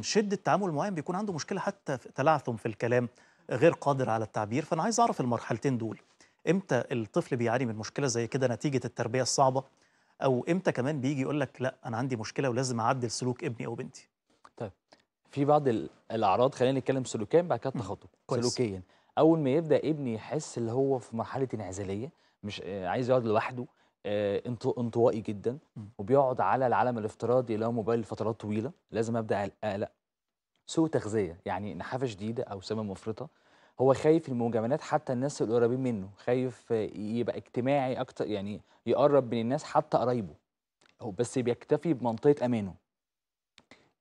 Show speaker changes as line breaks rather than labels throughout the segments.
شدة تعامل معين بيكون عنده مشكلة حتى في تلعثم في الكلام غير قادر على التعبير فأنا عايز أعرف المرحلتين دول إمتى الطفل بيعاني من مشكلة زي كده نتيجة التربية الصعبة أو إمتى كمان بيجي يقول لك لا أنا عندي مشكلة ولازم أعدل سلوك ابني أو بنتي طيب في بعض الأعراض خلينا نتكلم سلوكيا بعد كده التخاطب سلوكيا أول ما يبدأ
ابني يحس اللي هو في مرحلة انعزالية مش آه، عايز يقعد لوحده آه، انطوائي جدا وبيقعد على العالم الافتراضي اللي هو موبايل لفترات طويله لازم ابدا اقلق سوء تغذيه يعني نحافه شديده او سمه مفرطه هو خايف المجاملات حتى الناس القريبين منه خايف يبقى اجتماعي اكتر يعني يقرب من الناس حتى قرايبه بس بيكتفي بمنطقه امانه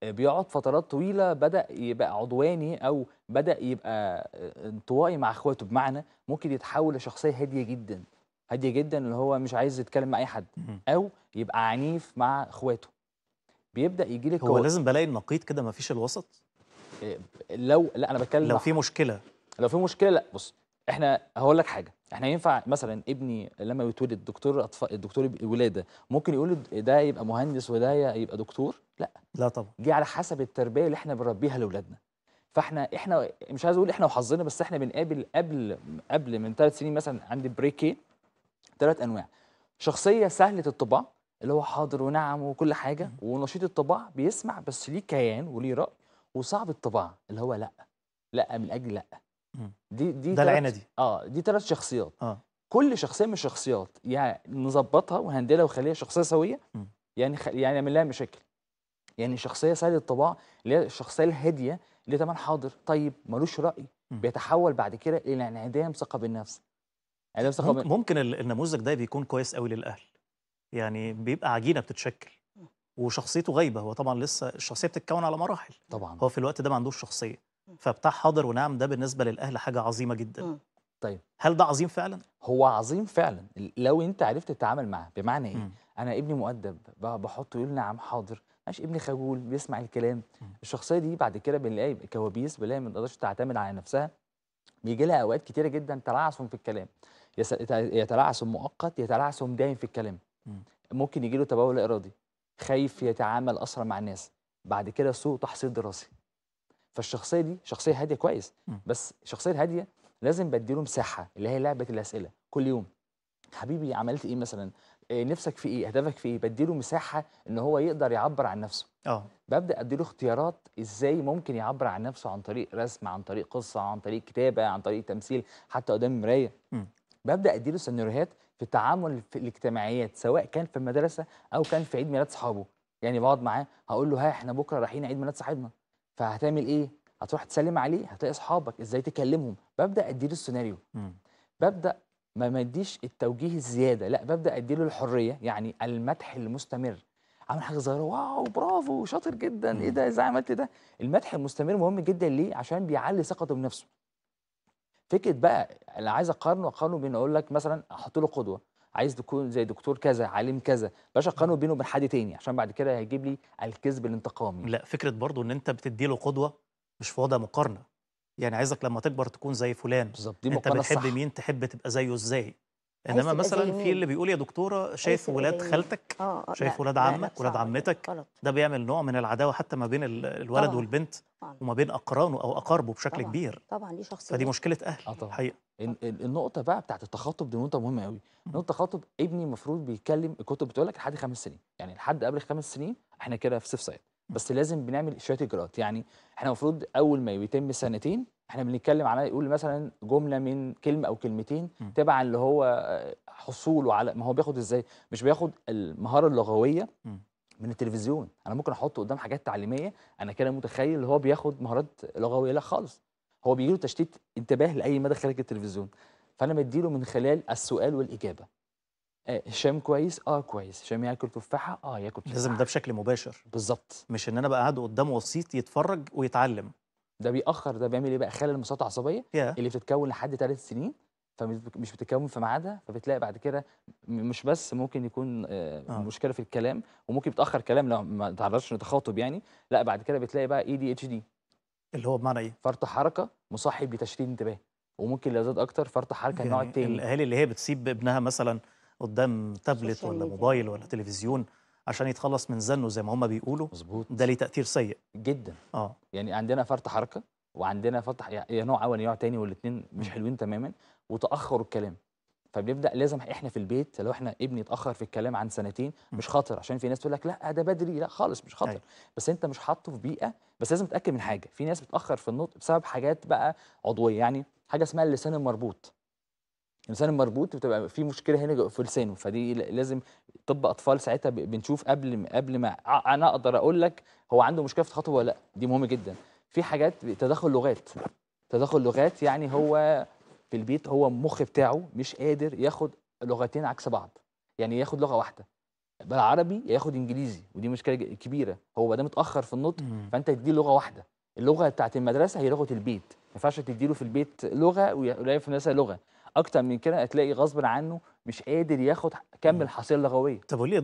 آه، بيقعد فترات طويلة بدأ يبقى عدواني أو بدأ يبقى آه، انطوائي مع اخواته بمعنى ممكن يتحول لشخصية هادية جدا هادي جدا اللي هو مش عايز يتكلم مع اي حد او يبقى عنيف مع اخواته بيبدا يجي لك هو لازم بلاقي النقيض كده مفيش الوسط إيه، لو لا انا بتكلم لو في مشكله لو في مشكله لا بص احنا هقول لك حاجه احنا ينفع مثلا ابني لما يتولد دكتور اطفال الدكتور الولاده ممكن يقول ده يبقى مهندس وده يبقى دكتور لا لا طبعا دي على حسب التربيه اللي احنا بنربيها لاولادنا فاحنا احنا مش عايز اقول احنا وحظنا بس احنا بنقابل قبل قبل من ثلاث سنين مثلا عند بريكي ثلاث انواع شخصيه سهله الطباع اللي هو حاضر ونعم وكل حاجه ونشيط الطباع بيسمع بس ليه كيان وليه راي وصعب الطباع اللي هو لا لا من اجل لا دي دي ده العينه دي اه دي ثلاث شخصيات آه. كل شخصيه من الشخصيات يعني نظبطها وهندلها وخليها شخصيه سويه م. يعني خ... يعني نعمل لها مشاكل يعني شخصيه سهله الطباع اللي هي الشخصيه الهاديه اللي تمام حاضر طيب ملوش راي م. بيتحول بعد كده الى انعدام
ثقه بالنفس يعني ممكن, ممكن النموذج ده بيكون كويس قوي للاهل يعني بيبقى عجينه بتتشكل وشخصيته غايبه هو طبعا لسه الشخصيه بتتكون على مراحل طبعا هو في الوقت ده ما عندوش شخصيه فبتاع حاضر ونعم ده بالنسبه للاهل حاجه عظيمه جدا م. طيب هل ده عظيم فعلا هو عظيم فعلا لو انت عرفت تتعامل معاه بمعنى ايه م.
انا ابني مؤدب بحطه يقول نعم حاضر ماشي ابني خجول بيسمع الكلام م. الشخصيه دي بعد كده بنلاقي كوابيس بنلاقي ما تقدرش تعتمد على نفسها بيجي لها اوقات كتيره جدا تلعثم في الكلام يتلعثم مؤقت يتلعثم دايم في الكلام ممكن يجي له تبول ارادي خايف يتعامل اسرع مع الناس بعد كده سوء تحصيل دراسي فالشخصيه دي شخصيه هاديه كويس بس الشخصيه الهاديه لازم بديله مساحه اللي هي لعبه الاسئله كل يوم حبيبي عملت ايه مثلا إيه نفسك في ايه هدفك في ايه بديله مساحه ان هو يقدر يعبر عن نفسه اه ببدا اديله اختيارات ازاي ممكن يعبر عن نفسه عن طريق رسم عن طريق قصه عن طريق كتابه عن طريق تمثيل حتى قدام المرايه ببدا اديله سيناريوهات في التعامل في الاجتماعيات سواء كان في المدرسه او كان في عيد ميلاد صحابه يعني بقعد معاه هقول له ها احنا بكره رايحين عيد ميلاد صاحبنا فهتعمل ايه هتروح تسلم عليه هتلاقي اصحابك ازاي تكلمهم ببدا اديله السيناريو ببدا ما مديش التوجيه الزياده لا ببدا اديله الحريه يعني المدح المستمر عامل حاجه صغيره واو برافو شاطر جدا إيه مم. ايه ده ازاي عملت ده المدح المستمر مهم جدا ليه عشان بيعلي ثقته بنفسه فكره بقى انا عايز اقارنه اقارنه بين اقول لك مثلا احط له قدوه عايز تكون زي دكتور كذا عالم كذا
باش اقارنه بينه وبين حد تاني عشان بعد كده هيجيب لي الكذب الانتقامي لا فكره برضه ان انت بتدي له قدوه مش في وضع مقارنه يعني عايزك لما تكبر تكون زي فلان بالظبط دي انت بتحب صح. مين تحب تبقى زيه ازاي
انما مثلا في اللي
بيقول يا دكتوره شايف ولاد خالتك آه آه شايف ولاد عمك ولاد عمتك ده بيعمل نوع من العداوه حتى ما بين الولد طبعًا. والبنت طبعًا. وما بين اقرانه او اقاربه بشكل طبعًا. كبير طبعا دي شخصيه فدي مشكله اهل آه الحقيقه حقيقة.
النقطه بقى بتاعت التخاطب دي نقطه مهمه قوي نقطه التخاطب ابني المفروض بيتكلم الكتب بتقول لك لحد خمس سنين يعني لحد قبل خمس سنين احنا كده في سيف سايد بس لازم بنعمل شويه اجراءات يعني احنا المفروض اول ما بيتم سنتين احنا بنتكلم على يقول مثلا جمله من كلمه او كلمتين تبعا اللي هو آه، حصوله على ما هو بياخد ازاي مش بياخد المهاره اللغويه من التلفزيون انا ممكن احطه قدام حاجات تعليميه انا كده متخيل اللي هو بياخد مهارات لغويه لا خالص هو بيجيله تشتيت انتباه لاي مدى خارج التلفزيون فانا مديله من خلال السؤال والاجابه هشام آه، كويس اه كويس هشام ياكل تفاحه اه ياكل تفاحه لازم ده بشكل مباشر بالظبط مش ان انا بقى قاعد قدام وسيط يتفرج ويتعلم ده بيأخر ده بيعمل ايه بقى خلل المسارات العصبيه yeah. اللي بتتكون لحد ثلاث سنين فمش بتتكون في ميعادها فبتلاقي بعد كده مش بس ممكن يكون آه, آه. مشكله في الكلام وممكن بتاخر كلام لو ما تعرضش لتخاطب يعني لا بعد كده بتلاقي بقى اي دي اتش دي اللي هو بمعنى ايه فرط حركه مصاحب لتشتيت انتباه وممكن لو زاد اكتر
فرط حركه يعني النوع التاني الاهالي اللي هي بتسيب ابنها مثلا قدام تابلت ولا موبايل ولا تلفزيون عشان يتخلص من زنه زي ما هم بيقولوا مظبوط ده ليه تاثير سيء جدا
اه يعني عندنا فرط حركه وعندنا فرط يا يعني نوع اول يا نوع تاني والاثنين مش حلوين تماما وتاخر الكلام فبنبدا لازم احنا في البيت لو احنا ابني اتاخر في الكلام عن سنتين مش خطر عشان في ناس تقول لك لا ده بدري لا خالص مش خطر أي. أيوة. بس انت مش حاطه في بيئه بس لازم تتاكد من حاجه في ناس بتاخر في النطق بسبب حاجات بقى عضويه يعني حاجه اسمها اللسان المربوط الانسان المربوط بتبقى في مشكله هنا في لسانه فدي لازم طب اطفال ساعتها بنشوف قبل قبل ما انا اقدر اقول لك هو عنده مشكله في الخطوه ولا لا دي مهمه جدا في حاجات تدخل لغات تدخل لغات يعني هو في البيت هو المخ بتاعه مش قادر ياخد لغتين عكس بعض يعني ياخد لغه واحده بالعربي ياخد انجليزي ودي مشكله كبيره هو ما دام في النطق فانت تديه لغه واحده اللغه بتاعت المدرسه هي لغه البيت ما ينفعش تديله في البيت لغه ويلاقي في المدرسه لغه اكتر من كده هتلاقي غصب عنه مش قادر ياخد كم الحصيله اللغويه طب وليه